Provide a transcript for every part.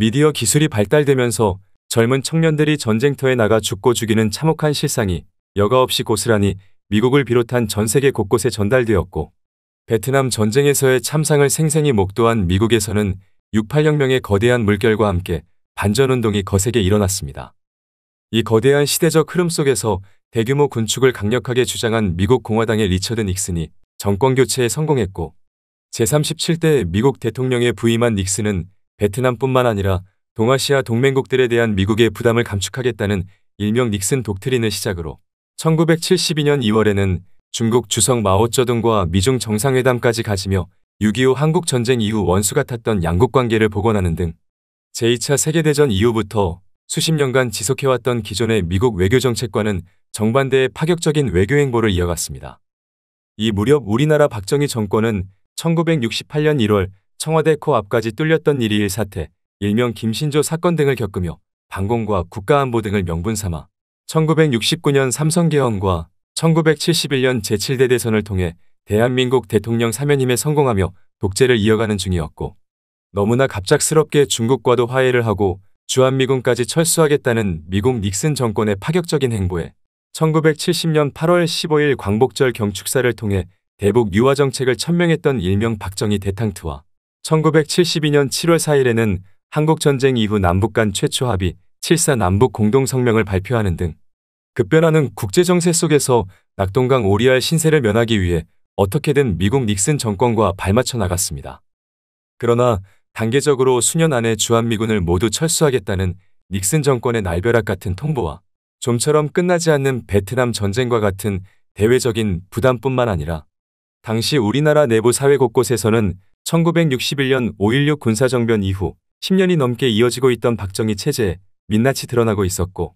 미디어 기술이 발달되면서 젊은 청년들이 전쟁터에 나가 죽고 죽이는 참혹한 실상이 여가 없이 고스란히 미국을 비롯한 전 세계 곳곳에 전달되었고 베트남 전쟁에서의 참상을 생생히 목도한 미국에서는 6 8 0명의 거대한 물결과 함께 반전운동이 거세게 일어났습니다. 이 거대한 시대적 흐름 속에서 대규모 군축을 강력하게 주장한 미국 공화당의 리처드 닉슨이 정권교체에 성공했고 제37대 미국 대통령에 부임한 닉슨은 베트남뿐만 아니라 동아시아 동맹국들에 대한 미국의 부담을 감축하겠다는 일명 닉슨 독트린을 시작으로 1972년 2월에는 중국 주석 마오쩌둥과 미중 정상회담까지 가지며 6.25 한국전쟁 이후 원수 같았던 양국 관계를 복원하는 등 제2차 세계대전 이후부터 수십 년간 지속해왔던 기존의 미국 외교정책과는 정반대의 파격적인 외교행보를 이어갔습니다. 이 무렵 우리나라 박정희 정권은 1968년 1월 청와대 코앞까지 뚫렸던 일이일 사태, 일명 김신조 사건 등을 겪으며 반공과 국가안보 등을 명분 삼아 1969년 삼성개헌과 1971년 제7대 대선을 통해 대한민국 대통령 사면임에 성공하며 독재를 이어가는 중이었고 너무나 갑작스럽게 중국과도 화해를 하고 주한미군까지 철수하겠다는 미국 닉슨 정권의 파격적인 행보에 1970년 8월 15일 광복절 경축사를 통해 대북 유화 정책을 천명했던 일명 박정희 대탕트와 1972년 7월 4일에는 한국전쟁 이후 남북 간 최초 합의 7사 남북 공동성명을 발표하는 등 급변하는 국제정세 속에서 낙동강 오리알 신세를 면하기 위해 어떻게든 미국 닉슨 정권과 발맞춰 나갔습니다. 그러나 단계적으로 수년 안에 주한미군을 모두 철수하겠다는 닉슨 정권의 날벼락 같은 통보와 좀처럼 끝나지 않는 베트남 전쟁과 같은 대외적인 부담뿐만 아니라 당시 우리나라 내부 사회 곳곳에서는 1961년 5.16 군사정변 이후 10년이 넘게 이어지고 있던 박정희 체제에 민낯이 드러나고 있었고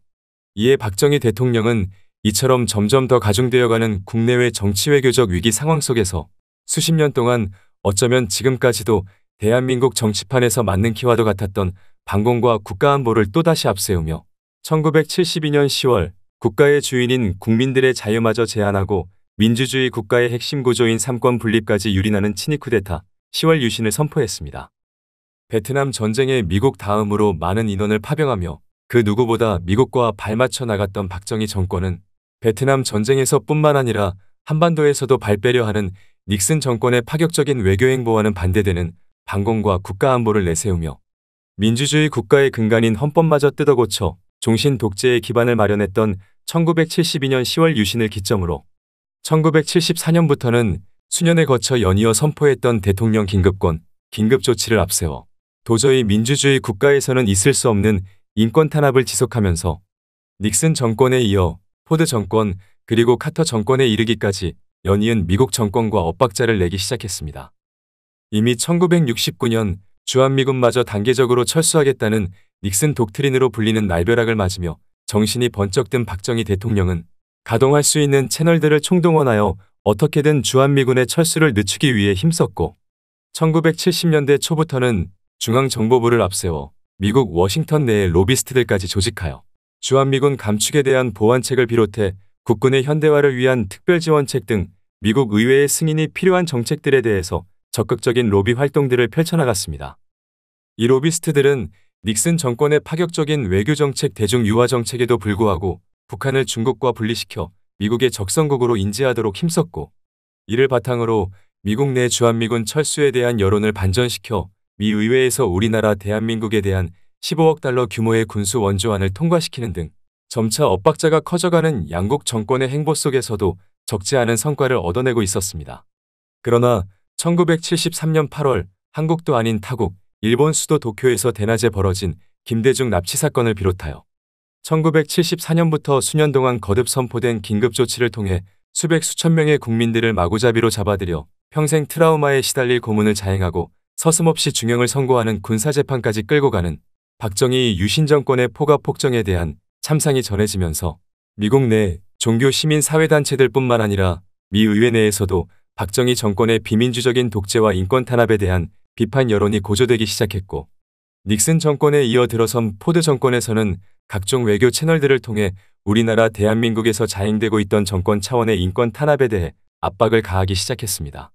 이에 박정희 대통령은 이처럼 점점 더 가중되어가는 국내외 정치외교적 위기 상황 속에서 수십 년 동안 어쩌면 지금까지도 대한민국 정치판에서 맞는 키와도 같았던 반공과 국가안보를 또다시 앞세우며 1972년 10월 국가의 주인인 국민들의 자유마저 제한하고 민주주의 국가의 핵심 구조인 삼권 분립까지 유린하는 친이 쿠데타 10월 유신을 선포했습니다. 베트남 전쟁에 미국 다음으로 많은 인원을 파병하며 그 누구보다 미국과 발맞춰 나갔던 박정희 정권은 베트남 전쟁에서 뿐만 아니라 한반도에서도 발빼려 하는 닉슨 정권의 파격적인 외교 행보와는 반대되는 방공과 국가안보를 내세우며 민주주의 국가의 근간인 헌법마저 뜯어고쳐 종신 독재의 기반을 마련했던 1972년 10월 유신을 기점으로 1974년부터는 수년에 거쳐 연이어 선포했던 대통령 긴급권, 긴급조치를 앞세워 도저히 민주주의 국가에서는 있을 수 없는 인권 탄압을 지속하면서 닉슨 정권에 이어 포드 정권 그리고 카터 정권에 이르기까지 연이은 미국 정권과 엇박자를 내기 시작했습니다. 이미 1969년 주한미군마저 단계적으로 철수하겠다는 닉슨 독트린으로 불리는 날벼락을 맞으며 정신이 번쩍 든 박정희 대통령은 가동할 수 있는 채널들을 총동원하여 어떻게든 주한미군의 철수를 늦추기 위해 힘썼고 1970년대 초부터는 중앙정보부를 앞세워 미국 워싱턴 내의 로비스트들까지 조직하여 주한미군 감축에 대한 보완책을 비롯해 국군의 현대화를 위한 특별지원책 등 미국 의회의 승인이 필요한 정책들에 대해서 적극적인 로비 활동들을 펼쳐나갔습니다. 이 로비스트들은 닉슨 정권의 파격적인 외교정책 대중유화정책에도 불구하고 북한을 중국과 분리시켜 미국의 적성국으로 인지하도록 힘썼고 이를 바탕으로 미국 내 주한미군 철수에 대한 여론을 반전시켜 미 의회에서 우리나라 대한민국에 대한 15억 달러 규모의 군수 원조안을 통과시키는 등 점차 엇박자가 커져가는 양국 정권의 행보 속에서도 적지 않은 성과를 얻어내고 있었습니다. 그러나 1973년 8월 한국도 아닌 타국 일본 수도 도쿄에서 대낮에 벌어진 김대중 납치 사건을 비롯하여 1974년부터 수년 동안 거듭 선포된 긴급조치를 통해 수백 수천 명의 국민들을 마구잡이로 잡아들여 평생 트라우마에 시달릴 고문을 자행하고 서슴없이 중형을 선고하는 군사재판까지 끌고 가는 박정희 유신 정권의 포가폭정에 대한 참상이 전해지면서 미국 내 종교 시민 사회단체들 뿐만 아니라 미 의회 내에서도 박정희 정권의 비민주적인 독재와 인권 탄압에 대한 비판 여론이 고조되기 시작했고 닉슨 정권에 이어 들어선 포드 정권에서는 각종 외교 채널들을 통해 우리나라 대한민국에서 자행되고 있던 정권 차원의 인권 탄압에 대해 압박을 가하기 시작했습니다.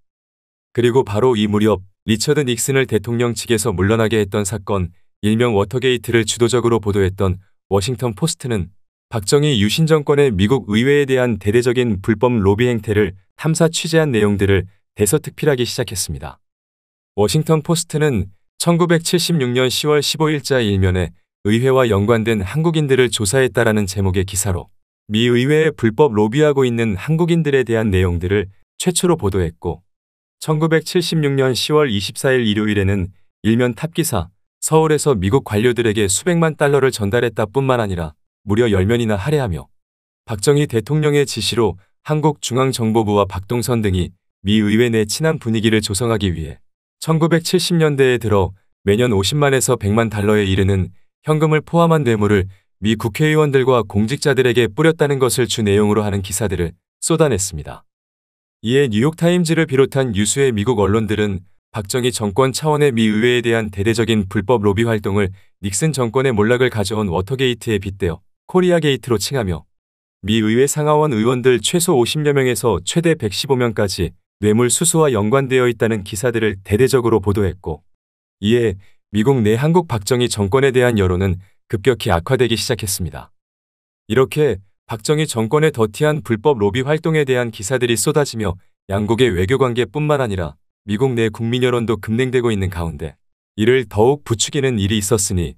그리고 바로 이 무렵 리처드 닉슨을 대통령 측에서 물러나게 했던 사건 일명 워터게이트를 주도적으로 보도했던 워싱턴 포스트는 박정희 유신 정권의 미국 의회에 대한 대대적인 불법 로비 행태를 탐사 취재한 내용들을 대서특필하기 시작했습니다. 워싱턴 포스트는 1976년 10월 15일자 일면에 의회와 연관된 한국인들을 조사했다라는 제목의 기사로 미 의회에 불법 로비하고 있는 한국인들에 대한 내용들을 최초로 보도했고 1976년 10월 24일 일요일에는 일면 탑기사 서울에서 미국 관료들에게 수백만 달러를 전달했다 뿐만 아니라 무려 10면이나 할애하며 박정희 대통령의 지시로 한국중앙정보부와 박동선 등이 미 의회 내 친한 분위기를 조성하기 위해 1970년대에 들어 매년 50만에서 100만 달러에 이르는 현금을 포함한 뇌물을 미 국회의원들과 공직자들에게 뿌렸다는 것을 주 내용으로 하는 기사들을 쏟아냈습니다. 이에 뉴욕타임즈를 비롯한 유수의 미국 언론들은 박정희 정권 차원의 미 의회에 대한 대대적인 불법 로비 활동을 닉슨 정권의 몰락을 가져온 워터게이트에 빗대어 코리아게이트로 칭하며 미 의회 상하원 의원들 최소 50여 명에서 최대 115명까지 뇌물 수수와 연관되어 있다는 기사들을 대대적으로 보도했고 이에 미국 내 한국 박정희 정권에 대한 여론은 급격히 악화되기 시작했습니다. 이렇게 박정희 정권의 더티한 불법 로비 활동에 대한 기사들이 쏟아지며 양국의 외교관계뿐만 아니라 미국 내 국민 여론도 급냉되고 있는 가운데 이를 더욱 부추기는 일이 있었으니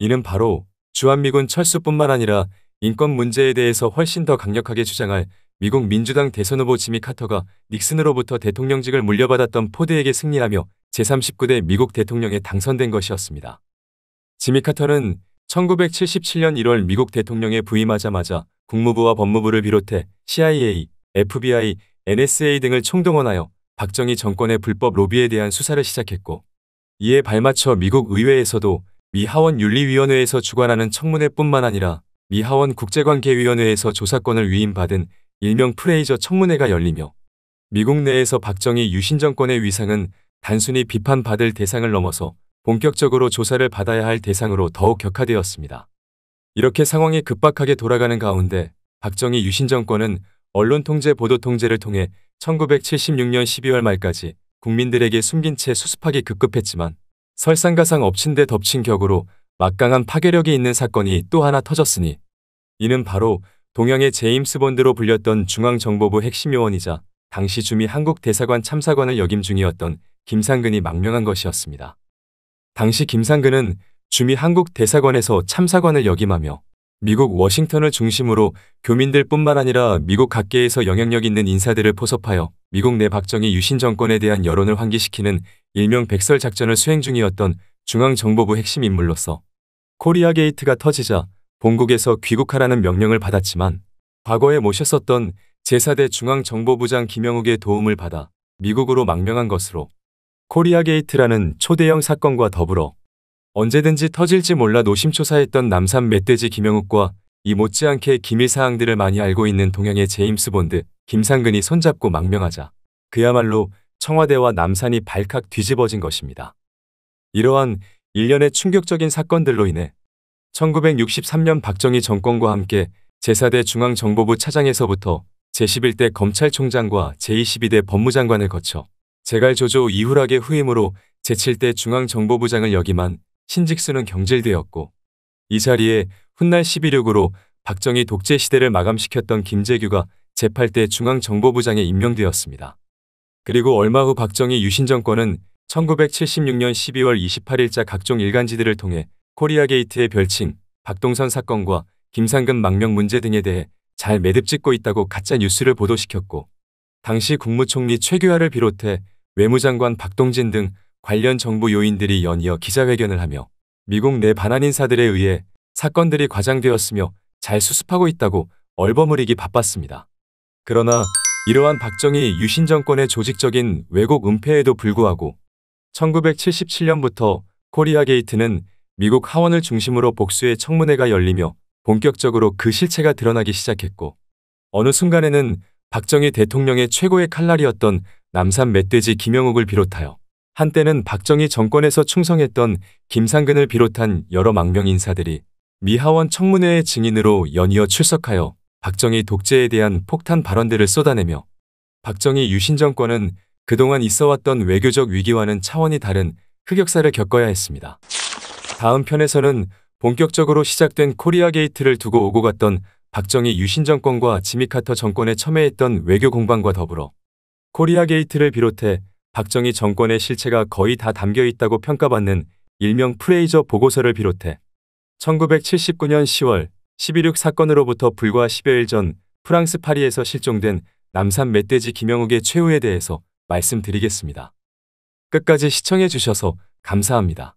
이는 바로 주한미군 철수뿐만 아니라 인권 문제에 대해서 훨씬 더 강력하게 주장할 미국 민주당 대선 후보 지미 카터가 닉슨으로부터 대통령직을 물려받았던 포드에게 승리하며 제39대 미국 대통령에 당선된 것이었습니다. 지미 카터는 1977년 1월 미국 대통령에 부임하자마자 국무부와 법무부를 비롯해 CIA, FBI, NSA 등을 총동원하여 박정희 정권의 불법 로비에 대한 수사를 시작했고 이에 발맞춰 미국 의회에서도 미 하원 윤리위원회에서 주관하는 청문회뿐만 아니라 미 하원 국제관계위원회에서 조사권을 위임받은 일명 프레이저 청문회가 열리며 미국 내에서 박정희 유신 정권의 위상은 단순히 비판받을 대상을 넘어서 본격적으로 조사를 받아야 할 대상으로 더욱 격화되었습니다. 이렇게 상황이 급박하게 돌아가는 가운데 박정희 유신 정권은 언론 통제 보도 통제를 통해 1976년 12월 말까지 국민들에게 숨긴 채 수습하기 급급했지만 설상가상 엎친 데 덮친 격으로 막강한 파괴력이 있는 사건이 또 하나 터졌으니 이는 바로 동양의 제임스 본드로 불렸던 중앙정보부 핵심 요원이자 당시 주미 한국 대사관 참사관을 역임 중이었던 김상근이 망명한 것이었습니다. 당시 김상근은 주미 한국 대사관에서 참사관을 역임하며 미국 워싱턴을 중심으로 교민들뿐만 아니라 미국 각계에서 영향력 있는 인사들을 포섭하여 미국 내 박정희 유신 정권에 대한 여론을 환기시키는 일명 백설 작전을 수행 중이었던 중앙정보부 핵심 인물로서 코리아 게이트가 터지자 본국에서 귀국하라는 명령을 받았지만 과거에 모셨었던 제4대 중앙정보부장 김영욱의 도움을 받아 미국으로 망명한 것으로 코리아 게이트라는 초대형 사건과 더불어 언제든지 터질지 몰라 노심초사했던 남산 멧돼지 김영욱과 이 못지않게 기밀사항들을 많이 알고 있는 동양의 제임스 본드, 김상근이 손잡고 망명하자 그야말로 청와대와 남산이 발칵 뒤집어진 것입니다. 이러한 일련의 충격적인 사건들로 인해 1963년 박정희 정권과 함께 제4대 중앙정보부 차장에서부터 제11대 검찰총장과 제22대 법무장관을 거쳐 재갈조조 이후락의 후임으로 제7대 중앙정보부장을 역임한 신직수는 경질되었고 이 자리에 훗날 12.6으로 박정희 독재 시대를 마감시켰던 김재규가 제8대 중앙정보부장에 임명되었습니다. 그리고 얼마 후 박정희 유신 정권은 1976년 12월 28일자 각종 일간지들을 통해 코리아게이트의 별칭, 박동선 사건과 김상근 망명 문제 등에 대해 잘 매듭 짓고 있다고 가짜 뉴스를 보도시켰고 당시 국무총리 최규하를 비롯해 외무장관 박동진 등 관련 정부 요인들이 연이어 기자회견을 하며 미국 내 반환 인사들에 의해 사건들이 과장되었으며 잘 수습하고 있다고 얼버무리기 바빴습니다. 그러나 이러한 박정희 유신 정권의 조직적인 왜곡 은폐에도 불구하고 1977년부터 코리아 게이트는 미국 하원을 중심으로 복수의 청문회가 열리며 본격적으로 그 실체가 드러나기 시작했고 어느 순간에는 박정희 대통령의 최고의 칼날이었던 남산 멧돼지 김영욱을 비롯하여 한때는 박정희 정권에서 충성했던 김상근을 비롯한 여러 망명 인사들이 미하원 청문회의 증인으로 연이어 출석하여 박정희 독재에 대한 폭탄 발언들을 쏟아내며 박정희 유신 정권은 그동안 있어왔던 외교적 위기와는 차원이 다른 흑역사를 겪어야 했습니다. 다음 편에서는 본격적으로 시작된 코리아 게이트를 두고 오고 갔던 박정희 유신 정권과 지미 카터 정권에 첨예했던 외교 공방과 더불어 코리아 게이트를 비롯해 박정희 정권의 실체가 거의 다 담겨 있다고 평가받는 일명 프레이저 보고서를 비롯해 1979년 10월 11.6 사건으로부터 불과 10여일 전 프랑스 파리에서 실종된 남산 멧돼지 김영욱의 최후에 대해서 말씀드리겠습니다. 끝까지 시청해 주셔서 감사합니다.